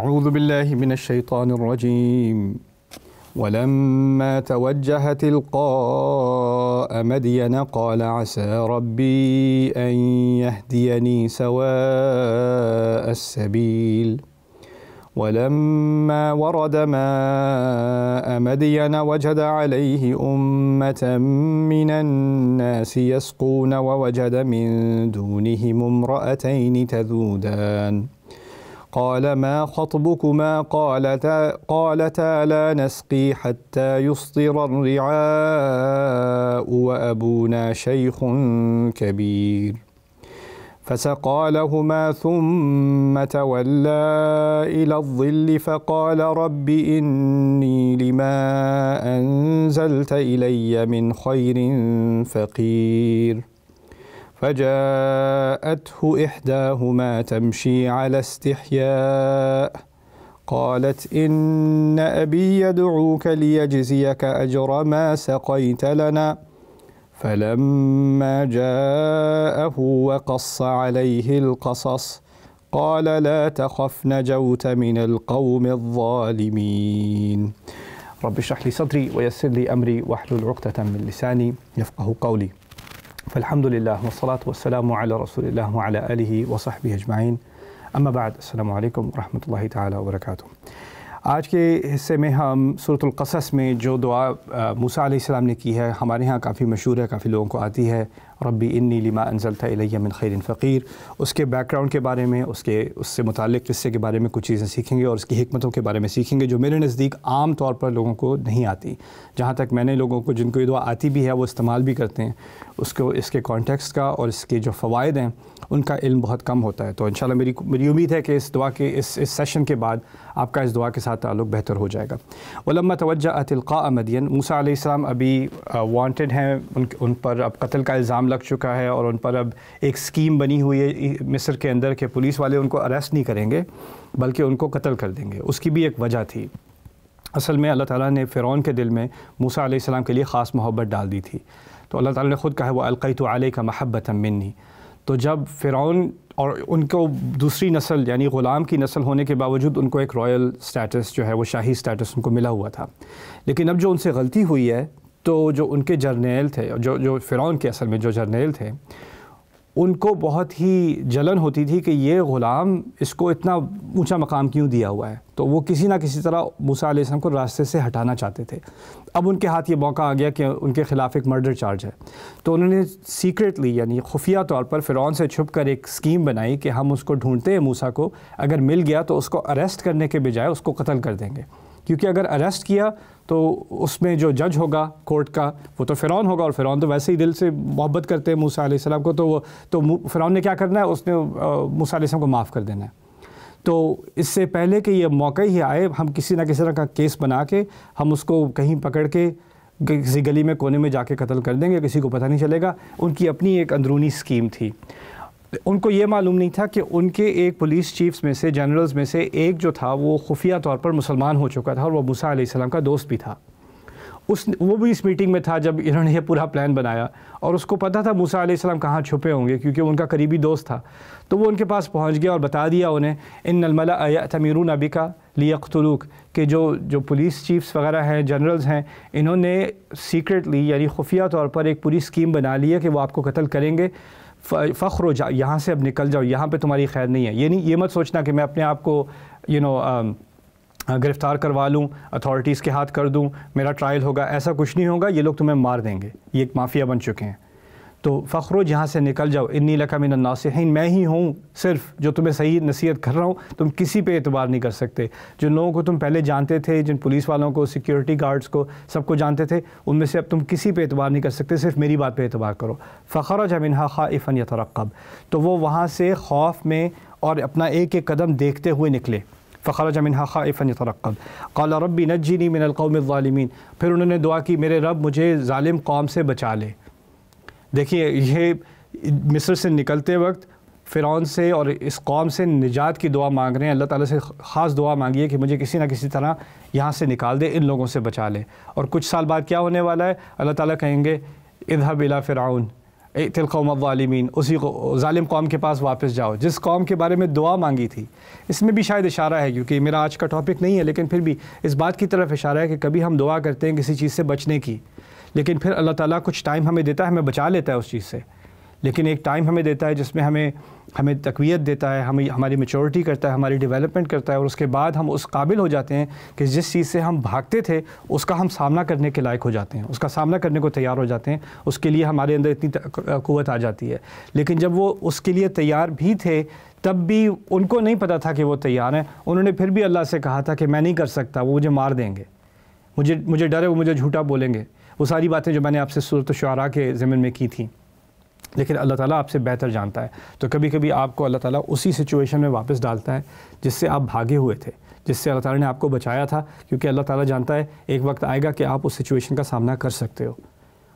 أعوذ بالله من الشيطان الرجيم ولما توجه تلقاء مدين قال عسى ربي أن يهديني سواء السبيل ولما ورد ماء مدين وجد عليه أمة من الناس يسقون ووجد من دونهم امرأتين تذودان قال ما خطبكما قالتا, قالتا لا نسقي حتى يصدر الرعاء وأبونا شيخ كبير فسقى لهما ثم تولى إلى الظل فقال رب إني لما أنزلت إلي من خير فقير فجاءته إحداهما تمشي على استحياء قالت إن أبي يدعوك ليجزيك أجر ما سقيت لنا فلما جاءه وقص عليه القصص قال لا تخف نجوت من القوم الظالمين رب اشرح لي صدري ويسر لي أمري واحلل عقدة من لساني يفقه قولي فالحمد لله والصلاة والسلام على رسول الله وعلى آله وصحبه أجمعين أما بعد السلام عليكم ورحمة الله تعالى وبركاته آج کے حصے میں ہم سورة القصص میں جو دعا موسیٰ علیہ السلام نے کی ہے ہمارے ہاں کافی مشہور ہے کافی لوگوں کو آتی ہے रबी इन्नी लिमा अनजलता इलैया मिन खैर फ़कीर उसके बैकग्राउंड के बारे में उसके उससे मुतक किस्से के बारे में कुछ चीज़ें सीखेंगे और उसकी हमतों के बारे में सीखेंगे जो मेरे नज़दीक आम तौर पर लोगों को नहीं आती जहाँ तक मैंने लोगों को जिनको ये दुआ आती भी है वो इस्तेमाल भी करते हैं उसको इसके कॉन्टेक्स्ट का और इसके जो फ़वाद हैं उनका इल्म बहुत कम होता है तो इन मेरी मेरी उम्मीद है कि इस दुआ के इस इस सेशन के बाद आपका इस दुआ के साथ ताल्लुक बेहतर हो जाएगा वलम्मा तोज्जा अतिल्का अमदियन मूसा अभी वांटेड हैं उन, उन पर अब कत्ल का इल्ज़ाम लग चुका है और उन पर अब एक स्कीम बनी हुई है मिस्र के अंदर के पुलिस वाले उनको अरेस्ट नहीं करेंगे बल्कि उनको कत्ल कर देंगे उसकी भी एक वजह थी असल में अल्लाह ताला ने फ़िरौन के दिल में मूसा सलाम के लिए ख़ास मोहब्बत डाल दी थी तो अल्लाह ताला ने ख़ुद कहा वो अलकई तो आल का महब्बत मिन्नी तो जब फ़िरौन और उनको दूसरी नस्ल यानी ग़ुलाम की नस्ल होने के बावजूद उनको एक रॉयल स्टेटस जो है वो शाही स्टेटस उनको मिला हुआ था लेकिन अब जो उनसे गलती हुई है तो जो उनके जर्नेल थे जो जो फ़िरौन के असल में जो जर्नेल थे उनको बहुत ही जलन होती थी कि ये ग़ुलाम इसको इतना ऊंचा मकाम क्यों दिया हुआ है तो वो किसी ना किसी तरह मूसा को रास्ते से हटाना चाहते थे अब उनके हाथ ये मौका आ गया कि उनके ख़िलाफ़ एक मर्डर चार्ज है तो उन्होंने सीक्रेटली यानी खुफिया तौर पर फ़िरौन से छुप कर एक स्कीम बनाई कि हम उसको ढूंढते हैं मूसा को अगर मिल गया तो उसको अरेस्ट करने के बजाय उसको कत्ल कर देंगे क्योंकि अगर अरेस्ट किया तो उसमें जो जज होगा कोर्ट का वो तो फ़िरौन होगा और फ़िरौन तो वैसे ही दिल से मोहब्बत करते हैं मूसा आसमाम को तो वो तो फ़िरौन ने क्या करना है उसने मूसा आसमाम को माफ़ कर देना है तो इससे पहले कि ये मौका ही आए हम किसी ना किसी तरह का केस बना के हम उसको कहीं पकड़ के किसी गली में कोने में जाके कत्ल कर देंगे किसी को पता नहीं चलेगा उनकी अपनी एक अंदरूनी स्कीम थी उनको ये मालूम नहीं था कि उनके एक पुलिस चीफ्स में से जनरल्स में से एक जो था वो खुफिया तौर पर मुसलमान हो चुका था और वह मूसा आसमाम का दोस्त भी था उस वो भी इस मीटिंग में था जब इन्होंने ये पूरा प्लान बनाया और उसको पता था मूसा आसमाम कहाँ छुपे होंगे क्योंकि उनका करीबी दोस्त था तो वो उनके पास पहुँच गया और बता दिया उन्हें इन नलमला तमीरून अबिका लियकतलूक के जो जो पुलिस चीफ्स वगैरह हैं जनरल्स हैं इन्होंने सीक्रेटली यानी खुफिया तौर पर एक पूरी स्कीम बना ली है कि वो आपको कत्ल करेंगे फ़ख्र हो जा यहाँ से अब निकल जाओ यहाँ पे तुम्हारी खैर नहीं है ये नहीं ये मत सोचना कि मैं अपने आप को यू नो um, गिरफ़्तार करवा लूँ अथॉरिटीज़ के हाथ कर दूँ मेरा ट्रायल होगा ऐसा कुछ नहीं होगा ये लोग तुम्हें मार देंगे ये एक माफिया बन चुके हैं तो फ़खरो जहाँ से निकल जाओ इन्नी लका मिन नासिन मैं ही हूँ सिर्फ जो तुम्हें सही नसीहत कर रहा हूँ तुम किसी पे एतबार नहीं कर सकते जिन लोगों को तुम पहले जानते थे जिन पुलिस वालों को सिक्योरिटी गार्ड्स को सबको जानते थे उनमें से अब तुम किसी पे एतबार नहीं कर सकते सिर्फ मेरी बात पर एतबार करो फ़खर जमिनहा ख़ाइफ़न तरक्ब तो वो वहाँ से खौफ में और अपना एक एक कदम देखते हुए निकले फ़खर जमिन ख़ाइफ़न तरक्ब कला रबी नजीनी मिनलकौम ालमीन फिर उन्होंने दुआ की मेरे रब मुझे ालिम कौम से बचा ले देखिए यह मिस्र से निकलते वक्त फ़िरौन से और इस कौम से निजात की दुआ मांग रहे हैं अल्लाह ताला से ख़ास दुआ मांगी है कि मुझे किसी ना किसी तरह यहाँ से निकाल दे इन लोगों से बचा ले और कुछ साल बाद क्या होने वाला है अल्लाह ताला कहेंगे इधब इला फ़िरउन तिलकौम वालमीन उसी को ालिम कौम के पास वापस जाओ जिस कौम के बारे में दुआ मांगी थी इसमें भी शायद इशारा है क्योंकि मेरा आज का टॉपिक नहीं है लेकिन फिर भी इस बात की तरफ इशारा है कि कभी हम दुआ करते हैं किसी चीज़ से बचने की लेकिन फिर अल्लाह ताला कुछ टाइम हमें देता है हमें बचा लेता है उस चीज़ से लेकिन एक टाइम हमें देता है जिसमें हमें हमें तकवीत देता है हमें हमारी मेचोरिटी करता है हमारी डेवलपमेंट करता है और उसके बाद हम उस काबिल हो जाते हैं कि जिस चीज़ से हम भागते थे उसका हम सामना करने के लायक हो जाते हैं उसका सामना करने को तैयार हो जाते हैं उसके लिए हमारे अंदर इतनी क़वत आ जाती है लेकिन जब वो उसके लिए तैयार भी थे तब भी उनको नहीं पता था कि वो तैयार हैं उन्होंने फिर भी अल्लाह से कहा था कि मैं नहीं कर सकता वो मुझे मार देंगे मुझे मुझे डर है वो मुझे झूठा बोलेंगे वो सारी बातें जो मैंने आपसे सूरत शुरा के ज़मीन में की थी लेकिन अल्लाह ताला आपसे बेहतर जानता है तो कभी कभी आपको अल्लाह ताला उसी सिचुएशन में वापस डालता है जिससे आप भागे हुए थे जिससे अल्लाह ताला ने आपको बचाया था क्योंकि अल्लाह ताला जानता है एक वक्त आएगा कि आप उस सिचुएशन का सामना कर सकते हो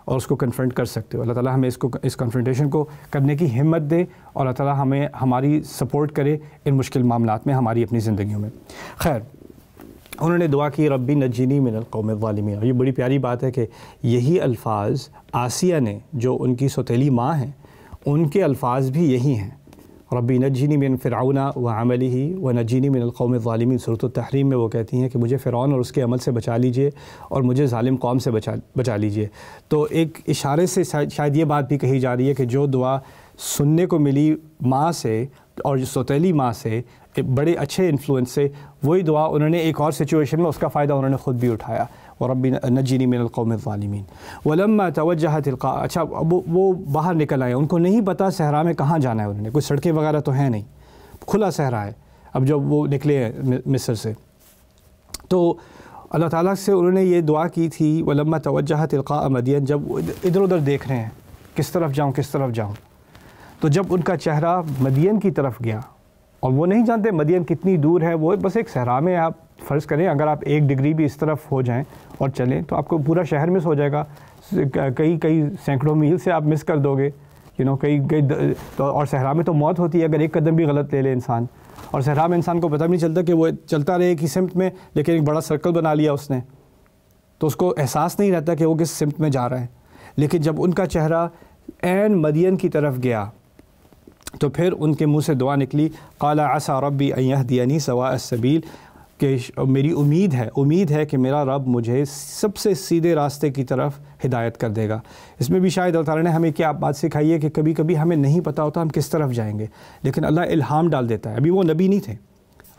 और उसको कन्फ्रंट कर सकते हो अल्लाह ताला हमें इसको इस कन्फ्रंटेशन को करने की हिम्मत दे और अल्लाह ताली हमें हमारी सपोर्ट करे इन मुश्किल मामला में हमारी अपनी ज़िंदगी में खैर उन्होंने दुआ की रब्बी नजीनी मिनल कौम और ये बड़ी प्यारी बात है कि यही अल्फाज आसिया ने जो उनकी सतीली माँ हैं उनके अल्फाज भी यही हैं रबी नजीनी मिन फ़िरौना व आमली ही व नजीनी मिन कौम ालिमी सूरत तहरीम में वो कहती हैं कि मुझे फ़िरौन और उसके अमल से बचा लीजिए और मुझे ालिम कौम से बचा बचा लीजिए तो एक इशारे से शायद ये बात भी कही जा रही है कि जो दुआ सुनने को मिली माँ से और सतीली माँ से बड़े अच्छे इन्फ्लुएंस से वही दुआ उन्होंने एक और सिचुएशन में उसका फ़ायदा उन्होंने ख़ुद भी उठाया और अब नजीनी मिन वालमीन वलम्मा तोजह तिलका अच्छा वो वो बाहर निकल आए उनको नहीं पता सहरा में कहाँ जाना है उन्होंने कोई सड़कें वगैरह तो हैं नहीं खुला सहरा है अब जब वो निकले हैं मिसर से तो अल्लाह ताला से उन्होंने ये दुआ की थी वलम्मा तोजह तिलका मदियन जब इधर उधर देख रहे हैं किस तरफ जाऊँ किस तरफ जाऊँ तो जब उनका चेहरा मदियन की तरफ गया और वो नहीं जानते मदियन कितनी दूर है वो बस एक सहरा में आप फ़र्ज़ करें अगर आप एक डिग्री भी इस तरफ हो जाएं और चलें तो आपको पूरा शहर मिस हो जाएगा कई कई सैकड़ों मील से आप मिस कर दोगे यू नो कई कई तो और सहरा में तो मौत होती है अगर एक कदम भी गलत ले ले इंसान और सहरा में इंसान को पता भी नहीं चलता कि वो चलता रहे कि सिमत में लेकिन एक बड़ा सर्कल बना लिया उसने तो उसको एहसास नहीं रहता कि वो किस सिमत में जा रहा है लेकिन जब उनका चेहरा एन मदियन की तरफ गया तो फिर उनके मुंह से दुआ निकली काला आसा रबी अयह दियानी सवा सबील के मेरी उम्मीद है उम्मीद है कि मेरा रब मुझे सबसे सीधे रास्ते की तरफ हिदायत कर देगा इसमें भी शायद अल्लाह ने हमें क्या बात सिखाई है कि कभी कभी हमें नहीं पता होता हम किस तरफ जाएंगे लेकिन अल्लाह इल्हाम डाल देता है अभी वो नबी नहीं थे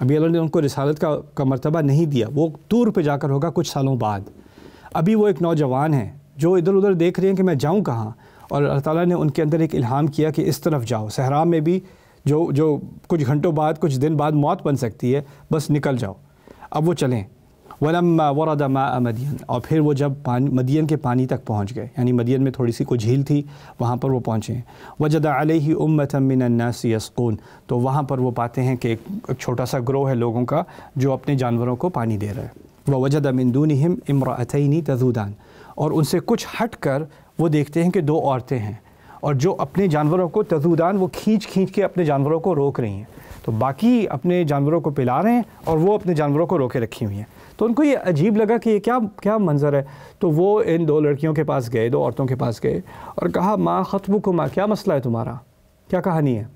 अभी अल्लाह ने उनको रिसालत का का मरतबा नहीं दिया वो टूर पर जाकर होगा कुछ सालों बाद अभी वो एक नौजवान हैं जो इधर उधर देख रहे हैं कि मैं जाऊँ कहाँ और अल्लाह ताला ने उनके अंदर एक इल्हाम किया कि इस तरफ जाओ सहरा में भी जो जो कुछ घंटों बाद कुछ दिन बाद मौत बन सकती है बस निकल जाओ अब वो चलें वलम वरदमा मदीन मदियन और फिर वो जब पान मदियन के पानी तक पहुंच गए यानी मदियन में थोड़ी सी कोई झील थी वहाँ पर वो पहुँचे वजदा ही उम्मतमिनन्नास यसकून तो वहाँ पर वो पाते हैं कि एक छोटा सा ग्रोह है लोगों का जो अपने जानवरों को पानी दे रहा है वह वजद मंदून हिम इमरातनी तजुदान और उनसे कुछ हट कर वो देखते हैं कि दो औरतें हैं और जो अपने जानवरों को तजुदान वो खींच खींच के अपने जानवरों को रोक रही हैं तो बाकी अपने जानवरों को पिला रहे हैं और वो अपने जानवरों को रोके रखी हुई हैं तो उनको ये अजीब लगा कि ये क्या क्या मंज़र है तो वो इन दो लड़कियों के पास गए दो औरतों के पास गए और कहा माँ ख़त्म को माँ क्या मसला है तुम्हारा क्या कहानी है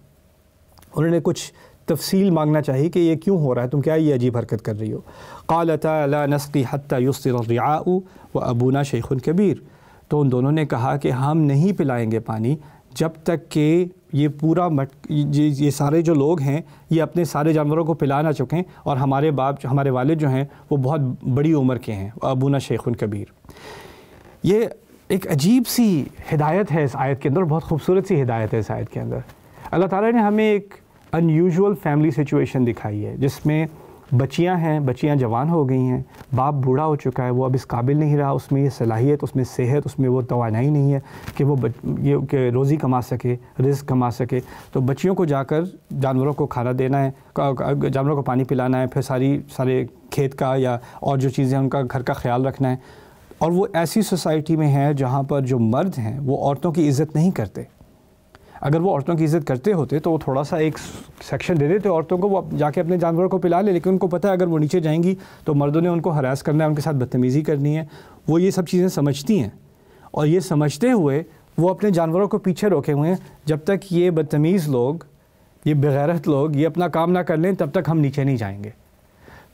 उन्होंने कुछ तफसील मांगना चाहिए कि ये क्यों हो रहा है तुम क्या ये अजीब हरकत कर रही हो काल तला नस्की हती व अबूना शेखुन कबीर तो उन दोनों ने कहा कि हम नहीं पिलाएंगे पानी जब तक कि ये पूरा मट ये, ये सारे जो लोग हैं ये अपने सारे जानवरों को पिला ना चुके हैं और हमारे बाप हमारे वाले जो हैं वो बहुत बड़ी उम्र के हैं अबूना शेखुन कबीर ये एक अजीब सी हिदायत है इस आयत के अंदर बहुत खूबसूरत सी हिदायत है इस आयत के अंदर अल्लाह ताला ने हमें एक अनयूजुअल फैमिली सिचुएशन दिखाई है जिसमें बच्चियां हैं बच्चियां जवान हो गई हैं बाप बूढ़ा हो चुका है वो अब इस काबिल नहीं रहा उसमें ये सलाहियत उसमें सेहत उसमें वो तोानाई नहीं है कि वो बच, ये कि रोज़ी कमा सके रिस्क कमा सके तो बच्चियों को जाकर जानवरों को खाना देना है जानवरों को पानी पिलाना है फिर सारी सारे खेत का या और जो चीज़ें उनका घर का ख्याल रखना है और वो ऐसी सोसाइटी में है जहाँ पर जो मर्द हैं वो औरतों की इज़्ज़त नहीं करते अगर वो औरतों की इज्जत करते होते तो वो थोड़ा सा एक सेक्शन दे देते औरतों को वो जाके अपने जानवरों को पिला ले लेकिन उनको पता है अगर वो नीचे जाएंगी तो मर्दों ने उनको हरास करना है उनके साथ बदतमीज़ी करनी है वो ये सब चीज़ें समझती हैं और ये समझते हुए वो अपने जानवरों को पीछे रोके हुए हैं जब तक ये बदतमीज़ लोग ये बगैरत लोग ये अपना काम ना कर लें तब तक हम नीचे नहीं जाएंगे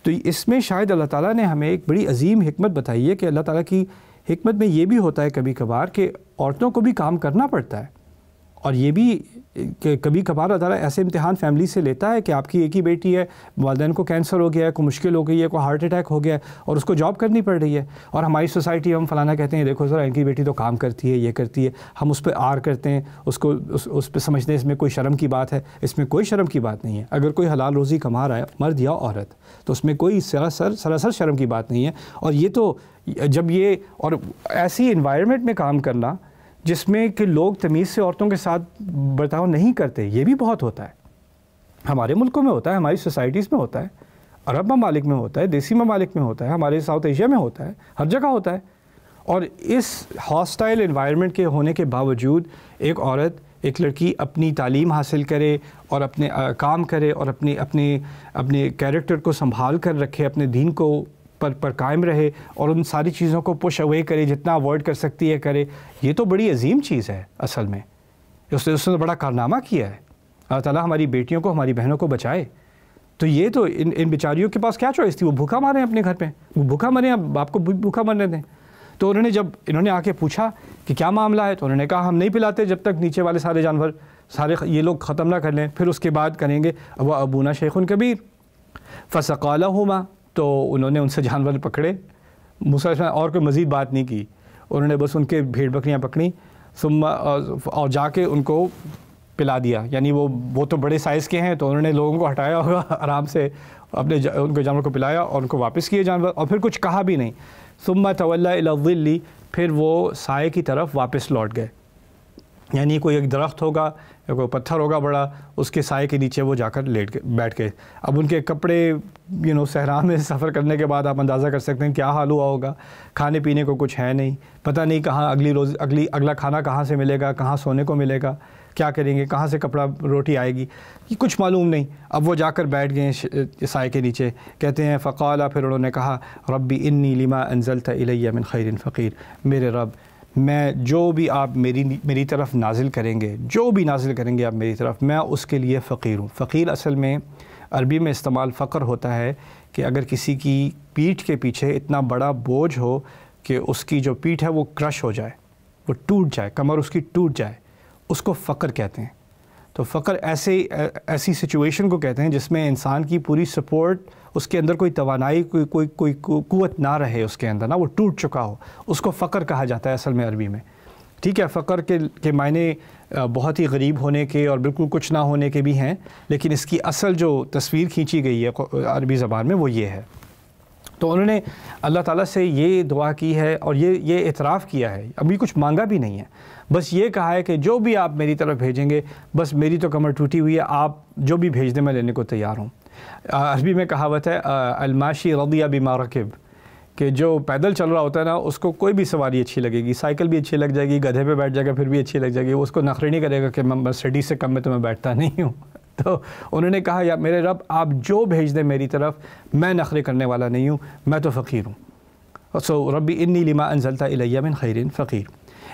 तो इसमें शायद अल्लाह ताला ने हमें एक बड़ी अजीम हमत बताई है कि अल्लाह ताला की हमत में ये भी होता है कभी कभार कि औरतों को भी काम करना पड़ता है और ये भी कभी कभार अदारा ऐसे इम्तहान फैमिली से लेता है कि आपकी एक ही बेटी है वालदेन को कैंसर हो गया है को मुश्किल हो गई है कोई हार्ट अटैक हो गया है और उसको जॉब करनी पड़ रही है और हमारी सोसाइटी हम फलाना कहते हैं देखो सर इनकी बेटी तो काम करती है ये करती है हम उस पर आर करते हैं उसको उस, उस पर समझते हैं इसमें कोई शर्म की बात है इसमें कोई शर्म की बात नहीं है अगर कोई हलाल रोज़ी कमा रहा है मर्द या औरत तो उसमें कोई सरासर सरासर शर्म की बात नहीं है और ये तो जब ये और ऐसी इन्वायरमेंट में काम करना जिसमें कि लोग तमीज़ से औरतों के साथ बर्ताव नहीं करते ये भी बहुत होता है हमारे मुल्कों में होता है हमारी सोसाइटीज़ में होता है अरब ममालिक में होता है देसी ममालिक में होता है हमारे साउथ एशिया में होता है हर जगह होता है और इस हॉस्टाइल इन्वायरमेंट के होने के बावजूद एक औरत एक लड़की अपनी तालीम हासिल करे और अपने आ, काम करे और अपने अपने अपने कैरेक्टर को संभाल कर रखे अपने दीन को पर पर कायम रहे और उन सारी चीज़ों को पुश अवे करे जितना अवॉइड कर सकती है करे ये तो बड़ी अजीम चीज़ है असल में उसने उसने तो बड़ा कारनामा किया है अल्लाह ताला हमारी बेटियों को हमारी बहनों को बचाए तो ये तो इन इन बेचारियों के पास क्या चॉइस थी वो भूखा मारें अपने घर पर वो भूखा मरें अब बाप को भूखा मरने दें तो उन्होंने जब इन्होंने आके पूछा कि क्या मामला है तो उन्होंने कहा हम नहीं पिलाते जब तक नीचे वाले सारे जानवर सारे ये लोग ख़त्म ना कर लें फिर उसके बाद करेंगे अब अबूना शेखुन कबीर फ़सकाला हुमा तो उन्होंने उनसे जानवर पकड़े मूसा और कोई मज़ीद बात नहीं की उन्होंने बस उनके भेड़ बकरियाँ पकड़ी सुम और जाके उनको पिला दिया यानी वो वो तो बड़े साइज़ के हैं तो उन्होंने लोगों को हटाया होगा आराम से अपने जा, उनके जानवर को पिलाया और उनको वापस किए जानवर और फिर कुछ कहा भी नहीं सुम्मा तवल्लाली फिर वो साय की तरफ वापस लौट गए यानी कोई एक दरख्त होगा कोई पत्थर होगा बड़ा उसके साय के नीचे वो जाकर लेट के बैठ गए अब उनके कपड़े यू नो सहरा में सफ़र करने के बाद आप अंदाज़ा कर सकते हैं क्या हाल हुआ होगा खाने पीने को कुछ है नहीं पता नहीं कहाँ अगली रोज़ अगली अगला खाना कहाँ से मिलेगा कहाँ सोने को मिलेगा क्या करेंगे कहाँ से कपड़ा रोटी आएगी ये कुछ मालूम नहीं अब वो जाकर बैठ गए साय के नीचे कहते हैं फ़काला फिर उन्होंने कहा रबी इन्नी लिमा अनजल था इलैया मिन ख़ैरिन फ़कीर मेरे रब मैं जो भी आप मेरी मेरी तरफ नाजिल करेंगे जो भी नाजिल करेंगे आप मेरी तरफ मैं उसके लिए फ़कीर हूँ फ़कीर असल में अरबी में इस्तेमाल फ़क्र होता है कि अगर किसी की पीठ के पीछे इतना बड़ा बोझ हो कि उसकी जो पीठ है वो क्रश हो जाए वो टूट जाए कमर उसकी टूट जाए उसको फ़क्र कहते हैं तो फ़क्र ऐसे ऐसी सिचुएशन को कहते हैं जिसमें इंसान की पूरी सपोर्ट उसके अंदर कोई तोानाई कोई कोई कोई कुत ना रहे उसके अंदर ना वो टूट चुका हो उसको फ़कर कहा जाता है असल में अरबी में ठीक है फ़कर के के मायने बहुत ही गरीब होने के और बिल्कुल कुछ ना होने के भी हैं लेकिन इसकी असल जो तस्वीर खींची गई है अरबी ज़बान में वो ये है तो उन्होंने अल्लाह ताला से ये दुआ की है और ये ये इतराफ़ किया है अभी कुछ मांगा भी नहीं है बस ये कहा है कि जो भी आप मेरी तरफ़ भेजेंगे बस मेरी तो कमर टूटी हुई है आप जो भी भेज दें मैं लेने को तैयार हूँ अरबी में कहावत है अलमाशी रदिया बीमा रकब कि जो पैदल चल रहा होता है ना उसको कोई भी सवारी अच्छी लगेगी साइकिल भी अच्छी लग जाएगी गधे पे बैठ जाएगा फिर भी अच्छी लग जाएगी उसको नखरे नहीं करेगा कि मैं मर्सिडीज़ से कम में तो मैं बैठता नहीं हूँ तो उन्होंने कहा या मेरे रब आप जो भेज दें मेरी तरफ मैं नखरे करने वाला नहीं हूँ मैं तो फ़कीर हूँ सो रबी इन लिमा अनजलता इलैया बिन खैरिन फ़कीर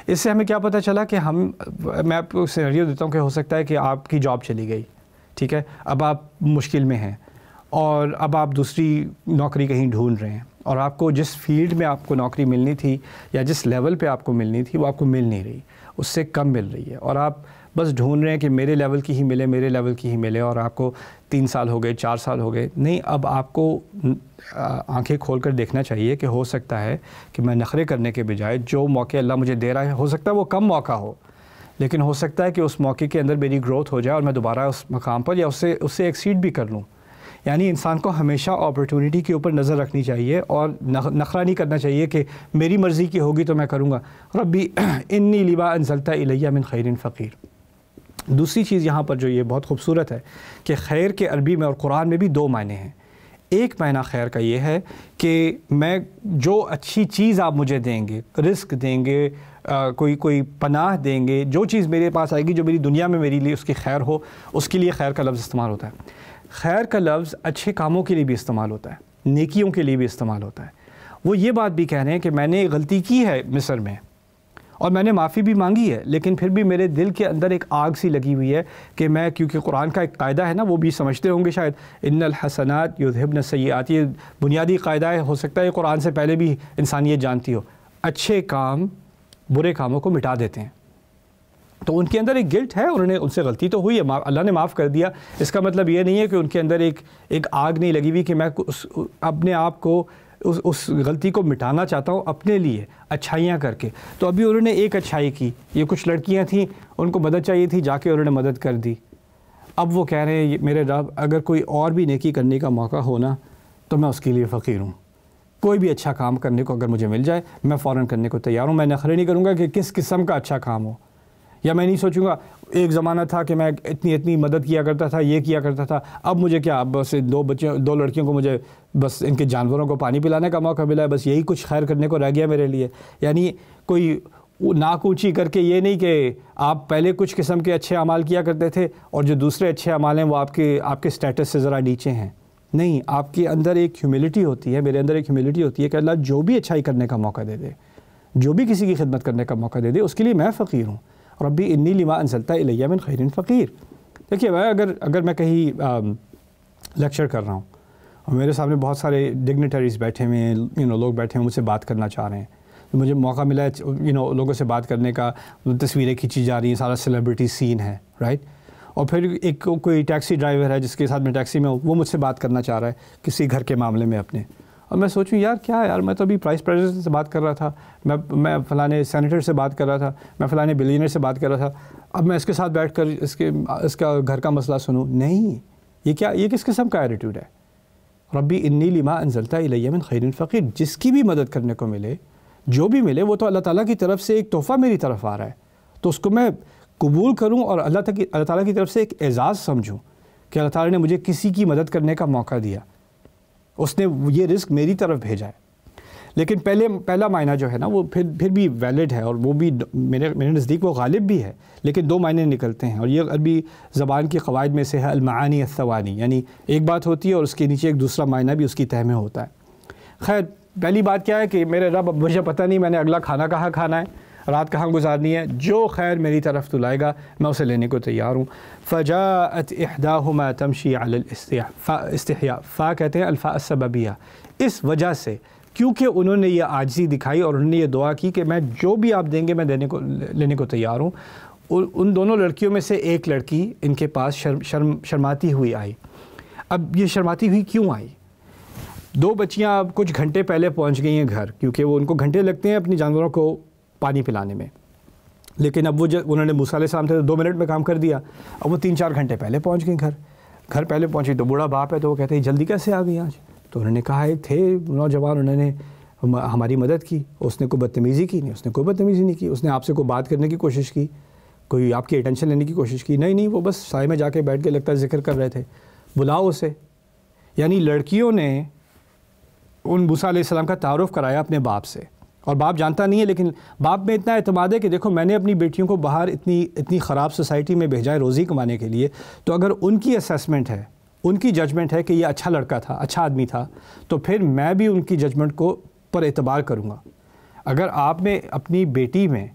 इससे हमें क्या पता चला कि हम मैं आपको सिनेरियो देता हूँ कि हो सकता है कि आपकी जॉब चली गई ठीक है अब आप मुश्किल में हैं और अब आप दूसरी नौकरी कहीं ढूंढ रहे हैं और आपको जिस फील्ड में आपको नौकरी मिलनी थी या जिस लेवल पे आपको मिलनी थी वो आपको मिल नहीं रही उससे कम मिल रही है और आप बस ढूंढ रहे हैं कि मेरे लेवल की ही मिले मेरे लेवल की ही मिले और आपको तीन साल हो गए चार साल हो गए नहीं अब आपको आंखें खोल कर देखना चाहिए कि हो सकता है कि मैं नखरे करने के बजाय जो मौके अल्लाह मुझे दे रहा है हो सकता है वो कम मौका हो लेकिन हो सकता है कि उस मौके के अंदर मेरी ग्रोथ हो जाए और मैं दोबारा उस मकाम पर या उससे उससे एक्सीड भी कर लूँ यानी इंसान को हमेशा अपॉर्चुनिटी के ऊपर नज़र रखनी चाहिए और नखरा नहीं करना चाहिए कि मेरी मर्ज़ी की होगी तो मैं करूँगा रबी इन्नी लिबा अनजलता इलैया मिन खैरिन फ़कीर दूसरी चीज़ यहाँ पर जो ये बहुत खूबसूरत है कि खैर के अरबी में और कुरान में भी दो मायने हैं एक मायना खैर का ये है कि मैं जो अच्छी चीज़ आप मुझे देंगे रिस्क देंगे आ, कोई कोई पनाह देंगे जो चीज़ मेरे पास आएगी जो मेरी दुनिया में मेरे लिए उसकी खैर हो उसके लिए खैर का लफ्ज़ इस्तेमाल होता है खैर का लफ्ज़ अच्छे कामों के लिए भी इस्तेमाल होता है नेकियों के लिए भी इस्तेमाल होता है वो ये बात भी कह रहे हैं कि मैंने गलती की है मिस्र में और मैंने माफ़ी भी मांगी है लेकिन फिर भी मेरे दिल के अंदर एक आग सी लगी हुई है कि मैं क्योंकि कुरान का एक कायदा है ना वो भी समझते होंगे शायद इन हसनात युद्धबन सयात ये बुनियादी कायदा है हो सकता है कुरान से पहले भी इंसानियत जानती हो अच्छे काम बुरे कामों को मिटा देते हैं तो उनके अंदर एक गिल्ट है उन्होंने उनसे गलती तो हुई है अल्लाह ने माफ़ कर दिया इसका मतलब ये नहीं है कि उनके अंदर एक एक आग नहीं लगी हुई कि मैं उस अपने आप को उस उस गलती को मिटाना चाहता हूँ अपने लिए अच्छाइयाँ करके तो अभी उन्होंने एक अच्छाई की ये कुछ लड़कियाँ थीं उनको मदद चाहिए थी जाके उन्होंने मदद कर दी अब वो कह रहे हैं मेरे रब अगर कोई और भी नेकी करने का मौका होना तो मैं उसके लिए फ़कीर हूँ कोई भी अच्छा काम करने को अगर मुझे मिल जाए मैं फ़ौर करने को तैयार हूँ मैं नखरे नहीं करूँगा कि किस किस्म का अच्छा काम हो या मैं नहीं सोचूंगा एक ज़माना था कि मैं इतनी इतनी मदद किया करता था ये किया करता था अब मुझे क्या अब बस दो बच्चों दो लड़कियों को मुझे बस इनके जानवरों को पानी पिलाने का मौका मिला है बस यही कुछ खैर करने को रह गया मेरे लिए यानी कोई नाक ऊँची करके ये नहीं कि आप पहले कुछ किस्म के अच्छे अमाल किया करते थे और जो दूसरे अच्छे अमाल हैं वो आपके आपके स्टेटस से ज़रा नीचे हैं नहीं आपके अंदर एक ह्यूमिलिटी होती है मेरे अंदर एक ह्यूमिलिटी होती है कि अल्लाह जो भी अच्छाई करने का मौका दे दे जो भी किसी की खिदमत करने का मौका दे दे उसके लिए मैं फ़कीर हूँ रबी इन्नी लिमा अनसलता इलैया मिन खैरिन फ़कीर देखिए भाई अगर अगर मैं कहीं लेक्चर कर रहा हूँ और मेरे सामने बहुत सारे डिग्नेटरीज बैठे हुए हैं यू नो लोग बैठे हैं मुझसे बात करना चाह रहे हैं तो मुझे मौका मिला है यू नो लोगों से बात करने का तस्वीरें खींची जा रही हैं सारा सेलिब्रिटी सीन है राइट और फिर एक कोई टैक्सी ड्राइवर है जिसके साथ मैं टैक्सी में वो मुझसे बात करना चाह रहा है किसी घर के मामले में अपने और मैं सोचूं यार क्या यार मैं तो अभी प्राइस प्रेसिडेंट से बात कर रहा था मैं मैं फलाने सेनेटर से बात कर रहा था मैं फलाने बिलीनर से बात कर रहा था अब मैं इसके साथ बैठ कर इसके इसका घर का मसला सुनूँ नहीं ये क्या ये किस किस्म का एटीट्यूड है रबी इन्नी लिमा अनजलता इलैमिन खैरिन फ़कीर जिसकी भी मदद करने को मिले जो भी मिले वो तो अल्लाह ताला की तरफ से एक तोहफ़ा मेरी तरफ आ रहा है तो उसको मैं कबूल करूं और अल्लाह तक अल्लाह ताला की तरफ से एक एज़ाज़ समझूं कि अल्लाह ताला ने मुझे किसी की मदद करने का मौका दिया उसने ये रिस्क मेरी तरफ भेजा है लेकिन पहले पहला मायना जो है ना वो फिर फिर भी वैलिड है और वो भी मेरे मेरे नज़दीक वो गालिब भी है लेकिन दो मायने निकलते हैं और ये अरबी ज़बान की कवायद में से है अलमानी असवानी यानी एक बात होती है और उसके नीचे एक दूसरा मायना भी उसकी तह में होता है खैर पहली बात क्या है कि मेरे रब मुझे पता नहीं मैंने अगला खाना कहाँ खाना है रात कहाँ गुजारनी है जो खैर मेरी तरफ तो लाएगा मैं उसे लेने को तैयार हूँ फ़जात अहदा तमशी अलस्तिया फ़ा कहते हैं अल्फा सबबिया इस वजह से क्योंकि उन्होंने ये आजजी दिखाई और उन्होंने ये दुआ की कि मैं जो भी आप देंगे मैं देने को लेने को तैयार हूँ उन दोनों लड़कियों में से एक लड़की इनके पास शर्म शर्म शर्माती हुई आई अब ये शर्माती हुई क्यों आई दो बच्चियाँ अब कुछ घंटे पहले पहुँच गई हैं घर क्योंकि वो उनको घंटे लगते हैं अपनी जानवरों को पानी पिलाने में लेकिन अब वो जब उन्होंने मूसा साम थे तो दो मिनट में काम कर दिया अब वो तीन चार घंटे पहले पहुँच गए घर घर पहले पहुँची तो बूढ़ा बाप है तो वो कहते हैं जल्दी कैसे आ गई आज तो उन्होंने कहा है थे नौजवान उन्होंने हमारी मदद की उसने कोई बदतमीज़ी की नहीं उसने कोई बदतमीज़ी नहीं की उसने आपसे कोई बात करने की कोशिश की कोई आपकी अटेंशन लेने की कोशिश की नहीं नहीं वो बस साय में जाके बैठ के लगता जिक्र कर रहे थे बुलाओ उसे यानी लड़कियों ने उन मूसा सलाम का तारफ़ कराया अपने बाप से और बाप जानता नहीं है लेकिन बाप में इतना अतमाद है कि देखो मैंने अपनी बेटियों को बाहर इतनी इतनी ख़राब सोसाइटी में भेजा है रोज़ी कमाने के लिए तो अगर उनकी असेसमेंट है उनकी जजमेंट है कि ये अच्छा लड़का था अच्छा आदमी था तो फिर मैं भी उनकी जजमेंट को पर एतबार करूँगा अगर आप में अपनी बेटी में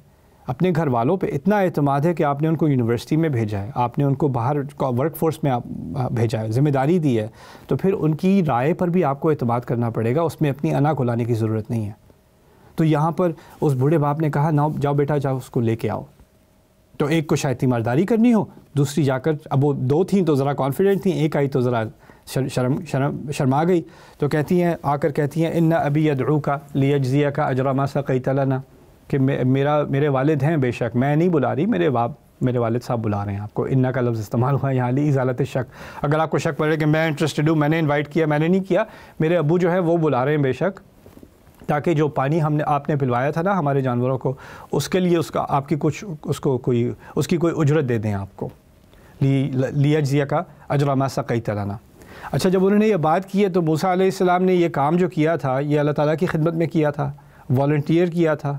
अपने घर वालों पर इतना अतमाद है कि आपने उनको यूनिवर्सिटी में भेजा है आपने उनको बाहर वर्क फोर्स में आप भेजा है ज़िम्मेदारी दी है तो फिर उनकी राय पर भी आपको अतमाद करना पड़ेगा उसमें अपनी अना को लाने की ज़रूरत नहीं है तो यहाँ पर उस बूढ़े बाप ने कहा ना जाओ बेटा जाओ उसको लेके आओ तो एक को शायद तीमारदारी करनी हो दूसरी जाकर अब वो दो थी तो ज़रा कॉन्फिडेंट थी एक आई तो ज़रा शर्म शर्म शर्मा गई तो कहती हैं आकर कहती हैं इन्ना अभी यदरू का लिया जजिया का अजरामा सा कई तलाना कि मे, मेरा मेरे वालिद हैं बेशक मैं नहीं बुला रही मेरे बाप मेरे वालिद साहब बुला रहे हैं आपको इन्ना का लफ्ज़ इस्तेमाल हुआ है यहाँ ली इजालत शक अगर आपको शक है कि मैं इंटरेस्टेड हूँ मैंने इन्वाइट किया मैंने नहीं किया मेरे अबू जो है वो बुला रहे हैं बेशक ताकि जो पानी हमने आपने पिलवाया था ना हमारे जानवरों को उसके लिए उसका आपकी कुछ उसको कोई उसकी कोई उजरत दे दें आपको ली लिया जिया का अजरामासा कई तराना अच्छा जब उन्होंने ये बात की है तो मूसा आसमाम ने यह काम जो किया था ये अल्लाह ताला की खिदमत में किया था वॉल्टियर किया था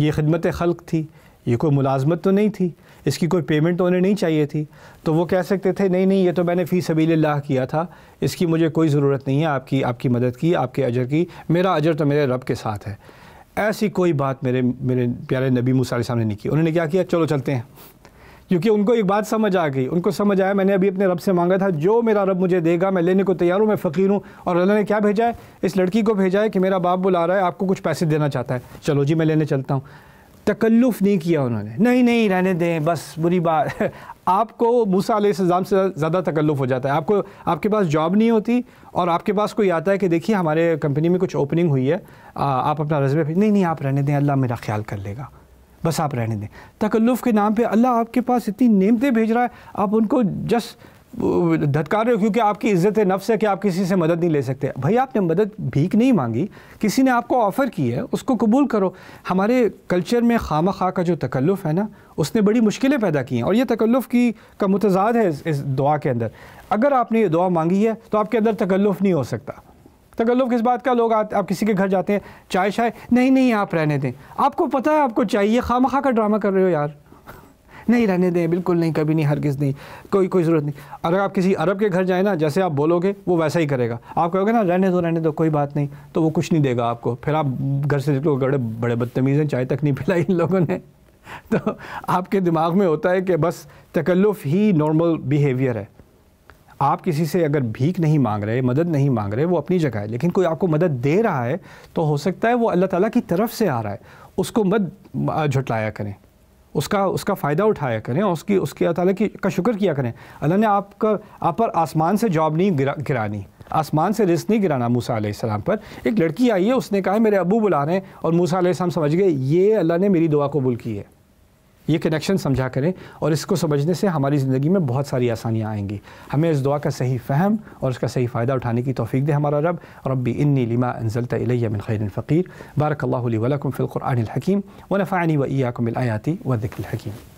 ये खिदमत खल्क थी ये कोई मुलाजमत तो नहीं थी इसकी कोई पेमेंट तो उन्हें नहीं चाहिए थी तो वो कह सकते थे नहीं नहीं ये तो मैंने फ़ी सबील लाह किया था इसकी मुझे कोई ज़रूरत नहीं है आपकी आपकी मदद की आपके अजर की मेरा अजर तो मेरे रब के साथ है ऐसी कोई बात मेरे मेरे प्यारे नबी मूसा ने नहीं की उन्होंने क्या किया चलो चलते हैं क्योंकि उनको एक बात समझ आ गई उनको समझ आया मैंने अभी अपने रब से मांगा था जो मेरा रब मुझे देगा मैं लेने को तैयार हूँ मैं फ़कीर हूँ और अल्लाह ने क्या भेजा है इस लड़की को भेजा है कि मेरा बाप बुला रहा है आपको कुछ पैसे देना चाहता है चलो जी मैं लेने चलता हूँ तकल्लुफ़ नहीं किया उन्होंने नहीं नहीं रहने दें बस बुरी बात आपको मूसा सज़ाम से ज़्यादा तकल्लुफ़ हो जाता है आपको आपके पास जॉब नहीं होती और आपके पास कोई आता है कि देखिए हमारे कंपनी में कुछ ओपनिंग हुई है आ, आप अपना रजबे नहीं नहीं आप रहने दें अल्लाह मेरा ख्याल कर लेगा बस आप रहने दें तकल्लुफ़ के नाम पर अल्लाह आपके पास इतनी नेमतें भेज रहा है आप उनको जस्ट धटकार रहे हो क्योंकि आपकी इज्जत है नफ्स है कि आप किसी से मदद नहीं ले सकते भाई आपने मदद भीख नहीं मांगी किसी ने आपको ऑफ़र की है उसको कबूल करो हमारे कल्चर में खाम खा का जो तकल्लुफ़ है ना उसने बड़ी मुश्किलें पैदा की हैं और ये तकल्लुफ़ की का मतजाद है इस, इस दुआ के अंदर अगर आपने ये दुआ मांगी है तो आपके अंदर तकल्लुफ़ नहीं हो सकता तकल्लुफ़ किस बात का लोग आ, आप किसी के घर जाते हैं चाय शाय नहीं नहीं आप रहने दें आपको पता है आपको चाहिए खाम खा का ड्रामा कर रहे हो यार नहीं रहने दें बिल्कुल नहीं कभी नहीं किस नहीं कोई कोई ज़रूरत नहीं अगर आप किसी अरब के घर जाए ना जैसे आप बोलोगे वो वैसा ही करेगा आप कहोगे ना रहने दो रहने दो कोई बात नहीं तो वो कुछ नहीं देगा आपको फिर आप घर से निकलो बड़े बड़े बदतमीज़ हैं चाय तक नहीं पिलाई इन लोगों ने तो आपके दिमाग में होता है कि बस तकल्लुफ़ ही नॉर्मल बिहेवियर है आप किसी से अगर भीख नहीं मांग रहे मदद नहीं मांग रहे वो अपनी जगह है लेकिन कोई आपको मदद दे रहा है तो हो सकता है वो अल्लाह ताला की तरफ से आ रहा है उसको मत झुटलाया करें उसका उसका फ़ायदा उठाया करें उसकी उसके अल्लाह की का शुक्र किया करें अल्लाह ने आपका आप पर आसमान से जॉब नहीं गिरा गिरानी आसमान से रिस्क नहीं गिराना मूसा सलाम पर एक लड़की आई है उसने कहा मेरे अबू बुला रहे हैं और मूसा सलाम समझ गए ये अल्लाह ने मेरी दुआ कबूल की है ये कनेक्शन समझा करें और इसको समझने से हमारी ज़िंदगी में बहुत सारी आसानियाँ आएंगी हमें इस दुआ का सही फहम और उसका सही फ़ायदा उठाने की तोफ़ी दे हमारा रब रबी इन्नी लिमा अनजलत मिन खैर फ़कीर बारक फ़िलकुरान हकीम व नफ़ानी व ईयाकमिलआयाती व दिकल हकीम